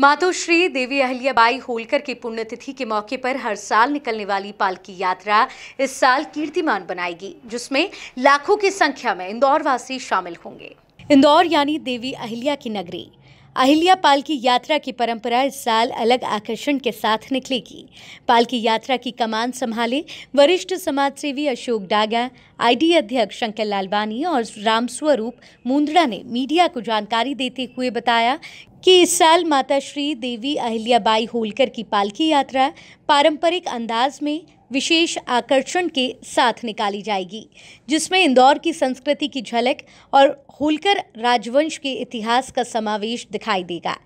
मातोश्री देवी अहल्याबाई होलकर की पुण्यतिथि के मौके पर हर साल निकलने वाली पालकी यात्रा इस साल कीर्तिमान बनाएगी जिसमें लाखों की संख्या में इंदौर वासी शामिल होंगे इंदौर यानी देवी अहिल्या की नगरी अहिल्या पालकी यात्रा की परंपरा इस साल अलग आकर्षण के साथ निकलेगी पालकी यात्रा की कमान संभाले वरिष्ठ समाजसेवी अशोक डागा आईडी अध्यक्ष शंकर लालवानी और रामस्वरूप मुंद्रा ने मीडिया को जानकारी देते हुए बताया कि इस साल माता श्री देवी अहिल्याबाई होलकर की पालकी यात्रा पारंपरिक अंदाज में विशेष आकर्षण के साथ निकाली जाएगी जिसमें इंदौर की संस्कृति की झलक और होलकर राजवंश के इतिहास का समावेश दिखाई देगा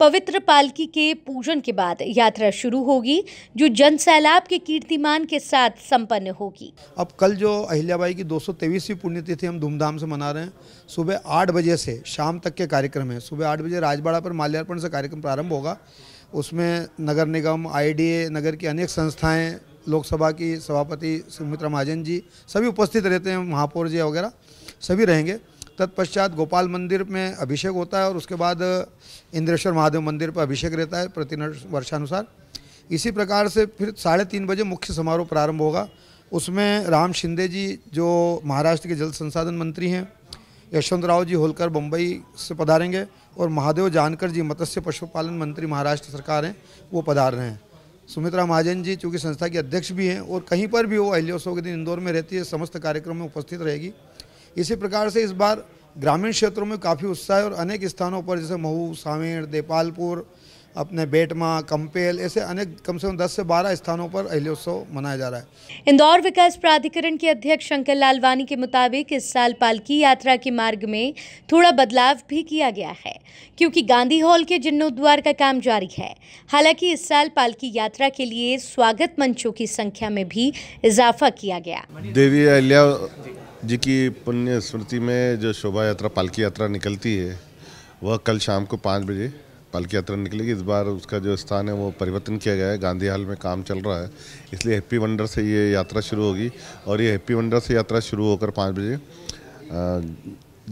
पवित्र पालकी के पूजन के बाद यात्रा शुरू होगी जो जन सैलाब के कीर्तिमान के साथ संपन्न होगी अब कल जो अहिल्याबाई की दो सौ पुण्यतिथि हम धूमधाम से मना रहे हैं सुबह आठ बजे से शाम तक के कार्यक्रम है सुबह आठ बजे राजबाड़ा पर माल्यार्पण से कार्यक्रम प्रारंभ होगा उसमें नगर निगम आई नगर की अनेक संस्थाएं लोकसभा की सभापति सुमित्रा महाजन जी सभी उपस्थित रहते हैं महापौर जी वगैरह सभी रहेंगे तत्पश्चात गोपाल मंदिर में अभिषेक होता है और उसके बाद इंद्रेश्वर महादेव मंदिर पर अभिषेक रहता है प्रति वर्षानुसार इसी प्रकार से फिर साढ़े तीन बजे मुख्य समारोह प्रारंभ होगा उसमें राम शिंदे जी जो महाराष्ट्र के जल संसाधन मंत्री हैं यशवंत राव जी होलकर बम्बई से पधारेंगे और महादेव जानकर जी मत्स्य पशुपालन मंत्री महाराष्ट्र सरकार हैं वो पधार रहे हैं सुमित्रा महाजन जी चूँकि संस्था की अध्यक्ष भी हैं और कहीं पर भी वो उत्सव के दिन इंदौर में रहती है समस्त कार्यक्रम में उपस्थित रहेगी इसी प्रकार से इस बार ग्रामीण क्षेत्रों में काफ़ी उत्साह है और अनेक स्थानों पर जैसे महू सावेड़ देपालपुर अपने बेटमा कंपेल ऐसे अनेक कम से कम 10 से 12 स्थानों पर अहिलोत्सव मनाया जा रहा है इंदौर विकास प्राधिकरण के अध्यक्ष शंकर लालवानी के मुताबिक इस साल पालकी यात्रा के मार्ग में थोड़ा बदलाव भी किया गया है क्योंकि गांधी हॉल के जीर्णोद्वार का काम जारी है हालांकि इस साल पालकी यात्रा के लिए स्वागत मंचों की संख्या में भी इजाफा किया गया देवी अहिल्या जी की पुण्य स्मृति में जो शोभा यात्रा पालकी यात्रा निकलती है वह कल शाम को पाँच बजे पालकी यात्रा निकलेगी इस बार उसका जो स्थान है वो परिवर्तन किया गया है गांधी हाल में काम चल रहा है इसलिए हैप्पी वंडर से ये यात्रा शुरू होगी और ये हैप्पी वंडर से यात्रा शुरू होकर पाँच बजे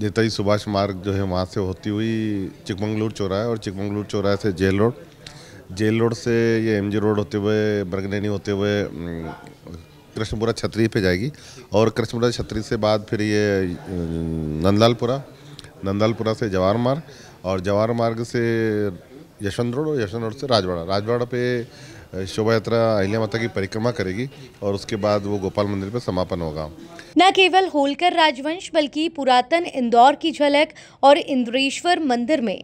नेताजी सुभाष मार्ग जो है वहाँ से होती हुई चिकमंगलूर चौराहे और चिकमंगलूर चौराहे से जेल रोड जेल रोड से ये एम रोड होते हुए बरगनैनी होते हुए कृष्णपुरा छतरी पे जाएगी और कृष्णपुरा छतरी से बाद फिर ये नंदलालपुरा नंदालपुरा से जवाहर मार्ग और जवाहर मार्ग से यशवंत रोड और यशवंत रोड से राजवाड़ा राजवाड़ा पे शोभा यात्रा अहिल्या माता की परिक्रमा करेगी और उसके बाद वो गोपाल मंदिर पे समापन होगा न केवल होलकर राजवंश बल्कि पुरातन इंदौर की झलक और इंद्रेश्वर मंदिर में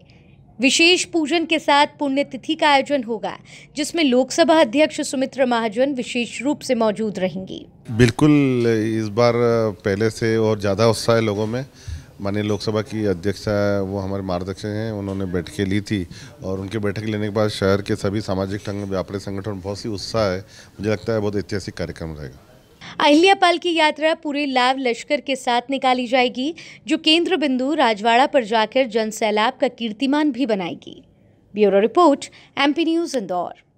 विशेष पूजन के साथ पुण्यतिथि का आयोजन होगा जिसमें लोकसभा अध्यक्ष सुमित्रा महाजन विशेष रूप से मौजूद रहेंगी बिल्कुल इस बार पहले से और ज़्यादा उत्साह है लोगों में माननीय लोकसभा की अध्यक्ष वो हमारे मार्गदर्शक हैं उन्होंने बैठकें ली थी और उनके बैठक लेने के बाद शहर के सभी सामाजिक व्यापारिक संगठन बहुत सी उत्साह है मुझे लगता है बहुत ऐतिहासिक कार्यक्रम रहेगा अहिल्या पाल की यात्रा पूरे लाव लश्कर के साथ निकाली जाएगी जो केंद्र बिंदु राजवाड़ा पर जाकर जन सैलाब का कीर्तिमान भी बनाएगी bureau report MP news Indore